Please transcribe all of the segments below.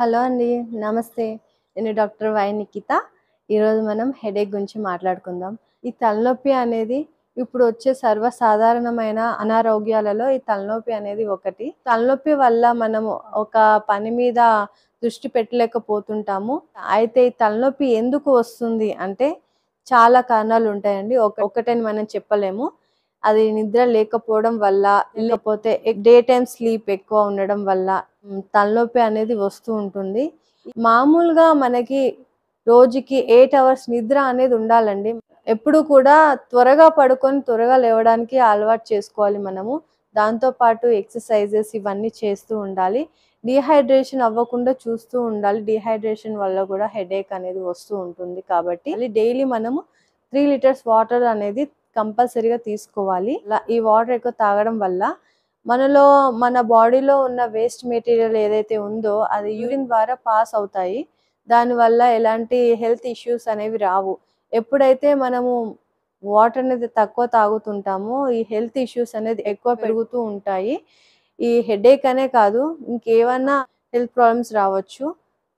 hello అండి నమస్తే నేను డాక్టర్ వై నిఖిత ఈరోజు మనం హెడేక్ గురించి మాట్లాడుకుందాం ఈ తలనొప్పి అనేది ఇప్పుడు వచ్చే సర్వసాధారణమైన అనారోగ్యాలలో ఈ తలనొప్పి అనేది ఒకటి తలనొప్పి వల్ల మనము ఒక పని మీద దృష్టి పెట్టలేకపోతుంటాము అయితే ఈ తలనొప్పి ఎందుకు వస్తుంది అంటే చాలా కారణాలు ఉంటాయండి ఒక ఒకటని మనం చెప్పలేము అది నిద్ర లేకపోవడం వల్ల లేకపోతే డే టైం స్లీప్ ఎక్కువ ఉండడం వల్ల తలనొప్పి అనేది వస్తూ ఉంటుంది మామూలుగా మనకి రోజుకి ఎయిట్ అవర్స్ నిద్ర అనేది ఉండాలండి ఎప్పుడు కూడా త్వరగా పడుకొని త్వరగా లేవడానికి అలవాటు చేసుకోవాలి మనము దాంతోపాటు ఎక్సర్సైజెస్ ఇవన్నీ చేస్తూ ఉండాలి డిహైడ్రేషన్ అవ్వకుండా చూస్తూ ఉండాలి డిహైడ్రేషన్ వల్ల కూడా హెడేక్ అనేది వస్తూ ఉంటుంది కాబట్టి డైలీ మనము త్రీ లీటర్స్ వాటర్ అనేది కంపల్సరీగా తీసుకోవాలి ఈ వాటర్ ఎక్కువ తాగడం వల్ల మనలో మన బాడీలో ఉన్న వేస్ట్ మెటీరియల్ ఏదైతే ఉందో అది యూరిన్ ద్వారా పాస్ అవుతాయి దానివల్ల ఎలాంటి హెల్త్ ఇష్యూస్ అనేవి రావు ఎప్పుడైతే మనము వాటర్ అనేది తక్కువ తాగుతుంటామో ఈ హెల్త్ ఇష్యూస్ అనేది ఎక్కువ పెరుగుతూ ఉంటాయి ఈ హెడేక్ అనే కాదు ఇంకేమన్నా హెల్త్ ప్రాబ్లమ్స్ రావచ్చు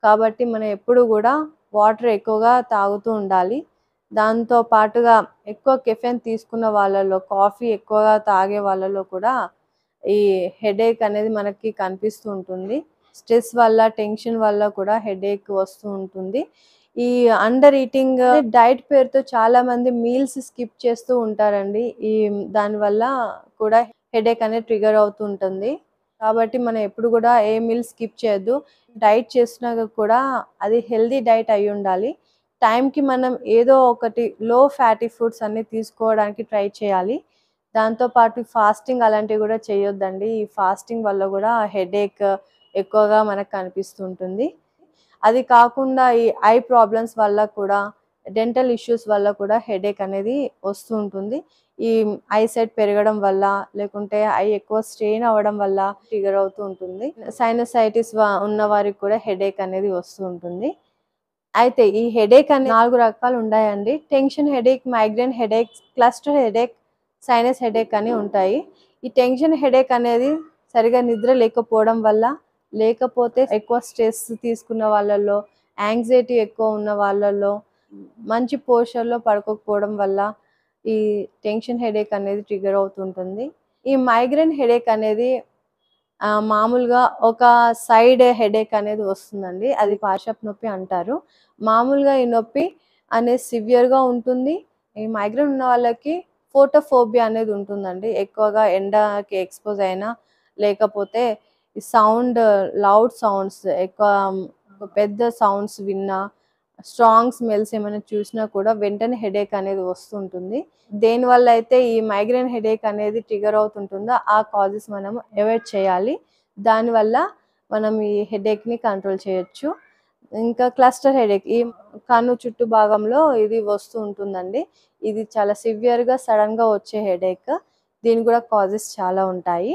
కాబట్టి మనం ఎప్పుడు కూడా వాటర్ ఎక్కువగా తాగుతూ ఉండాలి దాంతో పాటుగా ఎక్కువ కెఫెన్ తీసుకున్న వాళ్ళలో కాఫీ ఎక్కువగా తాగే వాళ్ళలో కూడా ఈ హెడేక్ అనేది మనకి కనిపిస్తూ ఉంటుంది స్ట్రెస్ వల్ల టెన్షన్ వల్ల కూడా హెడేక్ వస్తూ ఉంటుంది ఈ అండర్ ఈటింగ్ డైట్ పేరుతో చాలా మంది మీల్స్ స్కిప్ చేస్తూ ఉంటారండి ఈ దానివల్ల కూడా హెడేక్ అనేది ట్రిగర్ అవుతూ ఉంటుంది కాబట్టి మనం ఎప్పుడు కూడా ఏ మీల్ స్కిప్ చేయద్దు డైట్ చేసినాక కూడా అది హెల్దీ డైట్ అయి ఉండాలి టైంకి మనం ఏదో ఒకటి లో ఫ్యాటీ ఫుడ్స్ అన్ని తీసుకోవడానికి ట్రై చేయాలి దాంతోపాటు ఫాస్టింగ్ అలాంటివి కూడా చేయొద్దండి ఈ ఫాస్టింగ్ వల్ల కూడా హెడేక్ ఎక్కువగా మనకు కనిపిస్తుంటుంది అది కాకుండా ఈ ఐ ప్రాబ్లమ్స్ వల్ల కూడా డెంటల్ ఇష్యూస్ వల్ల కూడా హెడేక్ అనేది వస్తూ ఉంటుంది ఈ ఐ సెట్ పెరగడం వల్ల లేకుంటే ఐ ఎక్కువ స్ట్రెయిన్ అవ్వడం వల్ల ఫిగర్ అవుతూ ఉంటుంది సైనసైటిస్ ఉన్న వారికి కూడా హెడేక్ అనేది వస్తూ ఉంటుంది అయితే ఈ హెడేక్ అనే నాలుగు రకాలు ఉన్నాయండి tension headache migraine headache cluster headache sinus headache అని ఉంటాయి ఈ టెన్షన్ హెడేక్ అనేది సరిగా నిద్ర లేకపోవడం వల్ల లేకపోతే ఎక్కువ స్ట్రెస్ తీసుకున్న వాళ్ళల్లో యాంగ్జైటీ ఎక్కువ ఉన్న వాళ్ళల్లో మంచి పోషన్లో పడుకోకపోవడం వల్ల ఈ టెన్షన్ హెడేక్ అనేది ట్రిగర్ అవుతుంటుంది ఈ మైగ్రేన్ హెడేక్ అనేది మామూలుగా ఒక సైడ్ హెడేక్ అనేది వస్తుందండి అది పార్షప్ నొప్పి అంటారు మామూలుగా ఈ నొప్పి అనేది సివియర్గా ఉంటుంది ఈ మైగ్రేన్ ఉన్న వాళ్ళకి ఫోటోఫోబియా అనేది ఉంటుందండి ఎక్కువగా ఎండకి ఎక్స్పోజ్ అయినా లేకపోతే సౌండ్ లౌడ్ సౌండ్స్ ఎక్కువ పెద్ద సౌండ్స్ విన్నా స్ట్రాంగ్ స్మెల్స్ ఏమైనా చూసినా కూడా వెంటనే హెడేక్ అనేది వస్తుంటుంది దేనివల్ల అయితే ఈ మైగ్రేన్ హెడేక్ అనేది ట్రిగర్ అవుతుంటుందో ఆ కాజెస్ మనం అవాయిడ్ చేయాలి దానివల్ల మనం ఈ హెడేక్ని కంట్రోల్ చేయొచ్చు ఇంకా క్లస్టర్ హెడేక్ ఈ కన్ను చుట్టూ భాగంలో ఇది వస్తూ ఉంటుందండి ఇది చాలా సివియర్గా సడన్గా వచ్చే హెడేక్ దీని కూడా కాజెస్ చాలా ఉంటాయి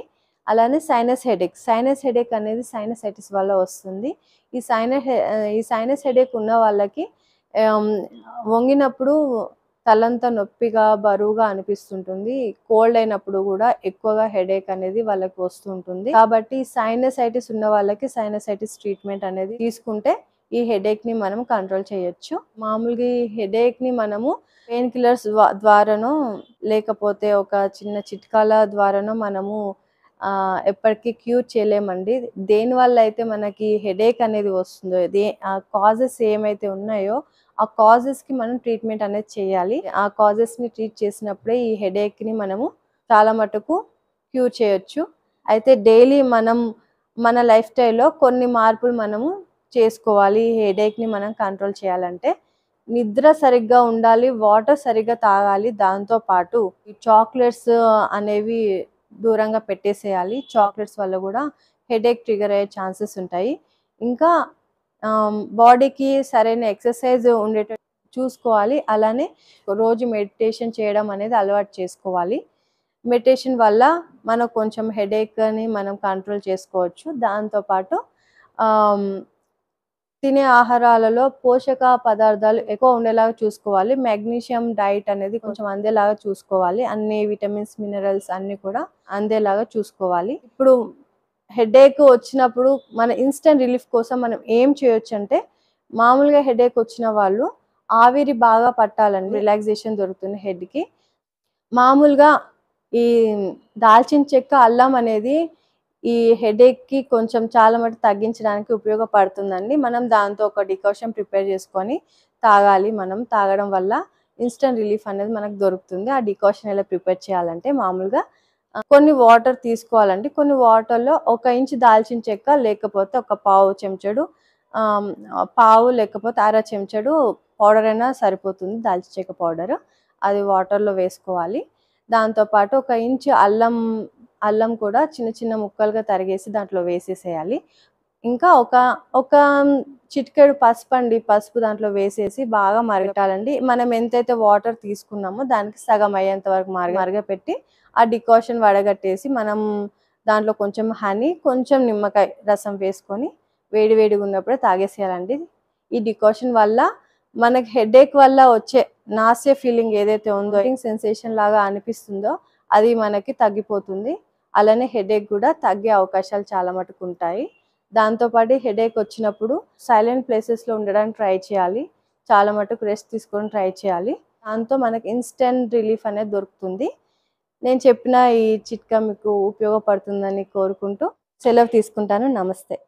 అలానే సైనస్ హెడేక్ సైనస్ హెడేక్ అనేది సైనసైటిస్ వల్ల వస్తుంది ఈ సైన ఈ సైనస్ హెడేక్ ఉన్న వాళ్ళకి వంగినప్పుడు తలంతా నొప్పిగా బరువుగా అనిపిస్తుంటుంది కోల్డ్ అయినప్పుడు కూడా ఎక్కువగా హెడేక్ అనేది వాళ్ళకి వస్తుంటుంది కాబట్టి సైనసైటిస్ ఉన్న వాళ్ళకి సైనసైటిస్ ట్రీట్మెంట్ అనేది తీసుకుంటే ఈ హెడేక్ని మనం కంట్రోల్ చేయొచ్చు మామూలుగా ఈ హెడేక్ని మనము పెయిన్ కిల్లర్స్ ద్వారానో లేకపోతే ఒక చిన్న చిట్కాల ద్వారానో మనము ఎప్పటికీ క్యూర్ చేయలేమండి దేనివల్ల అయితే మనకి హెడేక్ అనేది వస్తుందో దే ఆ కాజెస్ ఏమైతే ఉన్నాయో ఆ కాజెస్కి మనం ట్రీట్మెంట్ అనేది చేయాలి ఆ కాజెస్ని ట్రీట్ చేసినప్పుడే ఈ హెడేక్ని మనము చాలా మటుకు క్యూర్ చేయొచ్చు అయితే డైలీ మనం మన లైఫ్ స్టైల్లో కొన్ని మార్పులు మనము చేసుకోవాలి ఈ హెడేక్ని మనం కంట్రోల్ చేయాలంటే నిద్ర సరిగ్గా ఉండాలి వాటర్ సరిగ్గా తాగాలి దాంతోపాటు ఈ చాక్లెట్స్ అనేవి దూరంగా పెట్టేసేయాలి చాక్లెట్స్ వల్ల కూడా హెడేక్ ట్రిగర్ అయ్యే ఛాన్సెస్ ఉంటాయి ఇంకా బాడీకి సరైన ఎక్సర్సైజ్ ఉండేట చూసుకోవాలి అలానే రోజు మెడిటేషన్ చేయడం అనేది అలవాటు చేసుకోవాలి మెడిటేషన్ వల్ల మనం కొంచెం హెడేక్ని మనం కంట్రోల్ చేసుకోవచ్చు దాంతోపాటు తినే ఆహారాలలో పోషక పదార్థాలు ఎక్కువ ఉండేలాగా చూసుకోవాలి మెగ్నీషియం డైట్ అనేది కొంచెం అందేలాగా చూసుకోవాలి అన్ని విటమిన్స్ మినరల్స్ అన్ని కూడా అందేలాగా చూసుకోవాలి ఇప్పుడు హెడేక్ వచ్చినప్పుడు మన ఇన్స్టెంట్ రిలీఫ్ కోసం మనం ఏం చేయొచ్చు అంటే మామూలుగా హెడేక్ వచ్చిన వాళ్ళు ఆవిరి బాగా పట్టాలండి రిలాక్సేషన్ దొరుకుతుంది హెడ్కి మామూలుగా ఈ దాల్చిన చెక్క అల్లం అనేది ఈ హెడేక్కి కొంచెం చాలా మటు తగ్గించడానికి ఉపయోగపడుతుందండి మనం దాంతో ఒక డికాషన్ ప్రిపేర్ చేసుకొని తాగాలి మనం తాగడం వల్ల ఇన్స్టెంట్ రిలీఫ్ అనేది మనకు దొరుకుతుంది ఆ డికాషన్ ఎలా ప్రిపేర్ చేయాలంటే మామూలుగా కొన్ని వాటర్ తీసుకోవాలండి కొన్ని వాటర్లో ఒక ఇంచ్ దాల్చిన చెక్క లేకపోతే ఒక పావు చెంచాడు పావు లేకపోతే అర చెంచాడు పౌడర్ అయినా సరిపోతుంది దాల్చిన చెక్క పౌడర్ అది వాటర్లో వేసుకోవాలి దాంతోపాటు ఒక ఇంచ్ అల్లం అల్లం కూడా చిన్న చిన్న ముక్కలుగా తరిగేసి దాంట్లో వేసేసేయాలి ఇంకా ఒక ఒక చిటికెడు పసుపు అండి పసుపు దాంట్లో వేసేసి బాగా మరగటాలండి మనం ఎంతైతే వాటర్ తీసుకున్నామో దానికి సగం అయ్యేంత వరకు మరగ మరగపెట్టి ఆ డికాషన్ వడగట్టేసి మనం దాంట్లో కొంచెం హనీ కొంచెం నిమ్మకాయ రసం వేసుకొని వేడి వేడిగా ఉన్నప్పుడే తాగేసేయాలండి ఈ డికాషన్ వల్ల మనకి హెడేక్ వల్ల వచ్చే నాస్య ఫీలింగ్ ఏదైతే ఉందో సెన్సేషన్ లాగా అనిపిస్తుందో అది మనకి తగ్గిపోతుంది అలానే హెడేక్ కూడా తగ్గే అవకాశాలు చాలా మటుకు ఉంటాయి దాంతోపాటు హెడేక్ వచ్చినప్పుడు సైలెంట్ ప్లేసెస్లో ఉండడానికి ట్రై చేయాలి చాలా మటుకు రెస్ట్ తీసుకొని ట్రై చేయాలి దాంతో మనకి ఇన్స్టెంట్ రిలీఫ్ అనేది దొరుకుతుంది నేను చెప్పిన ఈ చిట్కా మీకు ఉపయోగపడుతుందని కోరుకుంటూ సెలవు తీసుకుంటాను నమస్తే